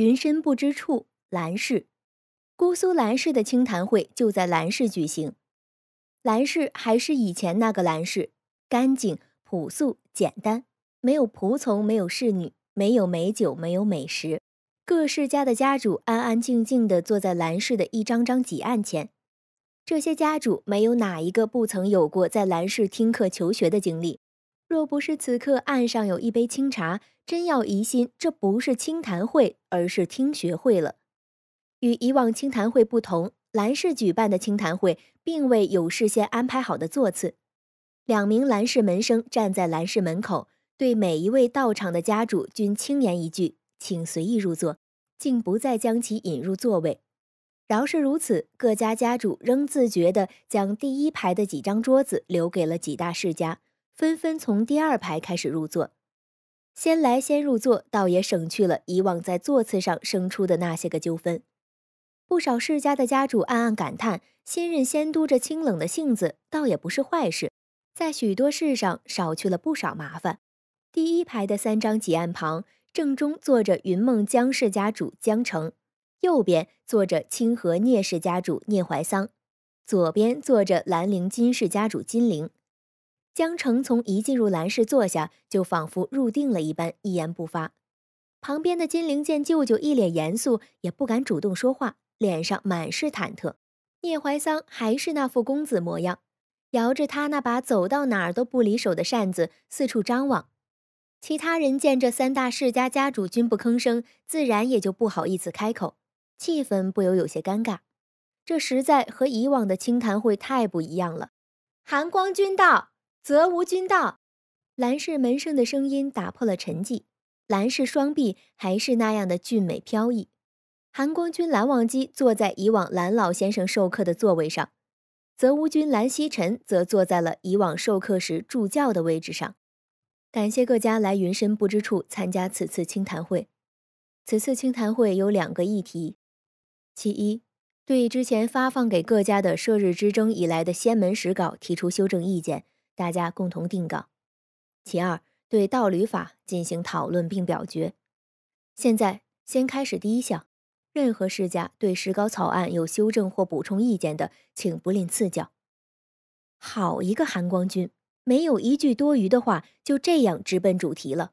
云深不知处，兰氏，姑苏兰氏的清谈会就在兰氏举行。兰氏还是以前那个兰氏，干净、朴素、简单，没有仆从，没有侍女，没有美酒，没有美食。各世家的家主安安静静的坐在兰氏的一张张几案前。这些家主没有哪一个不曾有过在兰氏听课求学的经历。若不是此刻岸上有一杯清茶，真要疑心这不是清谈会，而是听学会了。与以往清谈会不同，兰氏举办的清谈会并未有事先安排好的座次。两名兰氏门生站在兰氏门口，对每一位到场的家主均轻言一句：“请随意入座。”竟不再将其引入座位。饶是如此，各家家主仍自觉地将第一排的几张桌子留给了几大世家。纷纷从第二排开始入座，先来先入座，倒也省去了以往在座次上生出的那些个纠纷。不少世家的家主暗暗感叹：新任仙都这清冷的性子，倒也不是坏事，在许多事上少去了不少麻烦。第一排的三张几案旁，正中坐着云梦江氏家主江城，右边坐着清河聂氏家主聂怀桑，左边坐着兰陵金氏家主金陵。江澄从一进入兰室坐下，就仿佛入定了一般，一言不发。旁边的金陵见舅舅一脸严肃，也不敢主动说话，脸上满是忐忑。聂怀桑还是那副公子模样，摇着他那把走到哪儿都不离手的扇子，四处张望。其他人见这三大世家家主均不吭声，自然也就不好意思开口，气氛不由有些尴尬。这实在和以往的清谈会太不一样了。含光君道。泽无君道，蓝氏门生的声音打破了沉寂。蓝氏双臂还是那样的俊美飘逸。含光君蓝忘机坐在以往蓝老先生授课的座位上，泽无君蓝曦臣则坐在了以往授课时助教的位置上。感谢各家来云深不知处参加此次清谈会。此次清谈会有两个议题：其一，对之前发放给各家的《射日之争》以来的仙门史稿提出修正意见。大家共同定稿。其二，对道侣法进行讨论并表决。现在先开始第一项。任何世家对石膏草案有修正或补充意见的，请不吝赐教。好一个韩光君，没有一句多余的话，就这样直奔主题了。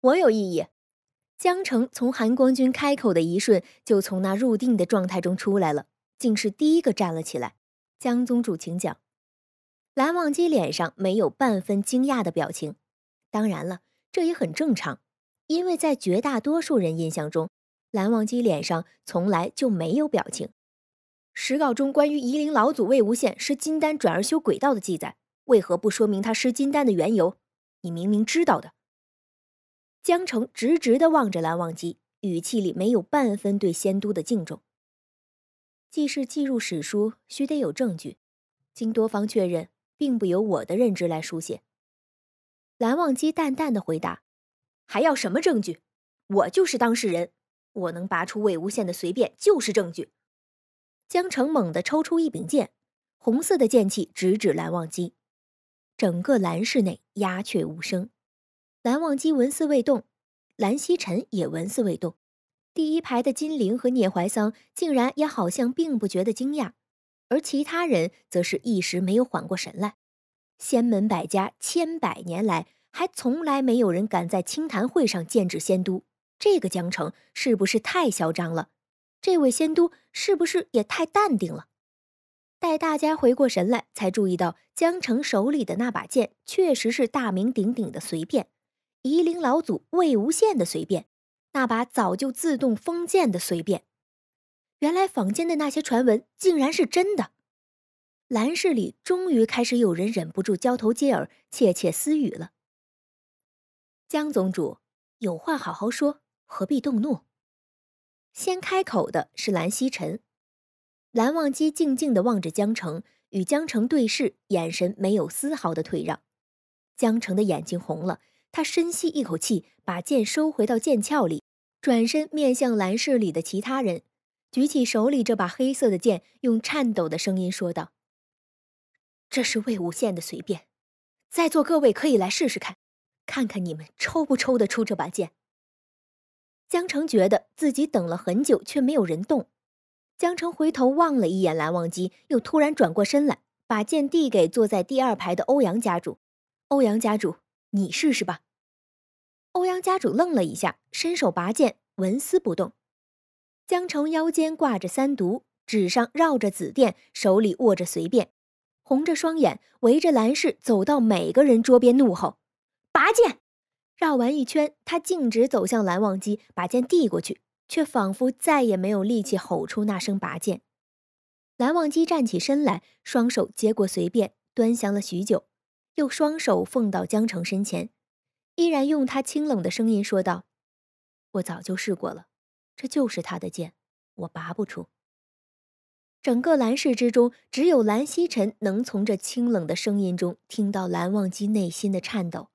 我有异议。江澄从韩光君开口的一瞬，就从那入定的状态中出来了，竟是第一个站了起来。江宗主，请讲。蓝忘机脸上没有半分惊讶的表情，当然了，这也很正常，因为在绝大多数人印象中，蓝忘机脸上从来就没有表情。史稿中关于夷陵老祖魏无羡失金丹转而修鬼道的记载，为何不说明他失金丹的缘由？你明明知道的。江澄直直地望着蓝忘机，语气里没有半分对仙都的敬重。既是记入史书，须得有证据，经多方确认。并不由我的认知来书写。”蓝忘机淡淡的回答，“还要什么证据？我就是当事人，我能拔出魏无羡的随便就是证据。”江澄猛地抽出一柄剑，红色的剑气直指蓝忘机。整个蓝室内鸦雀无声，蓝忘机纹丝未动，蓝曦臣也纹丝未动。第一排的金凌和聂怀桑竟然也好像并不觉得惊讶。而其他人则是一时没有缓过神来，仙门百家千百年来还从来没有人敢在清谈会上剑指仙都，这个江城是不是太嚣张了？这位仙都是不是也太淡定了？待大家回过神来，才注意到江城手里的那把剑确实是大名鼎鼎的随便，夷陵老祖魏无羡的随便，那把早就自动封剑的随便。原来坊间的那些传闻竟然是真的，兰室里终于开始有人忍不住交头接耳、窃窃私语了。江宗主，有话好好说，何必动怒？先开口的是蓝曦臣，蓝忘机静静的望着江澄，与江澄对视，眼神没有丝毫的退让。江澄的眼睛红了，他深吸一口气，把剑收回到剑鞘里，转身面向蓝室里的其他人。举起手里这把黑色的剑，用颤抖的声音说道：“这是魏无羡的随便，在座各位可以来试试看，看看你们抽不抽得出这把剑。”江澄觉得自己等了很久却没有人动，江澄回头望了一眼蓝忘机，又突然转过身来，把剑递给坐在第二排的欧阳家主：“欧阳家主，你试试吧。”欧阳家主愣了一下，伸手拔剑，纹丝不动。江城腰间挂着三毒，纸上绕着紫电，手里握着随便，红着双眼围着蓝氏走到每个人桌边怒吼：“拔剑！”绕完一圈，他径直走向蓝忘机，把剑递过去，却仿佛再也没有力气吼出那声“拔剑”。蓝忘机站起身来，双手接过随便，端详了许久，又双手奉到江城身前，依然用他清冷的声音说道：“我早就试过了。”这就是他的剑，我拔不出。整个蓝氏之中，只有蓝曦臣能从这清冷的声音中听到蓝忘机内心的颤抖。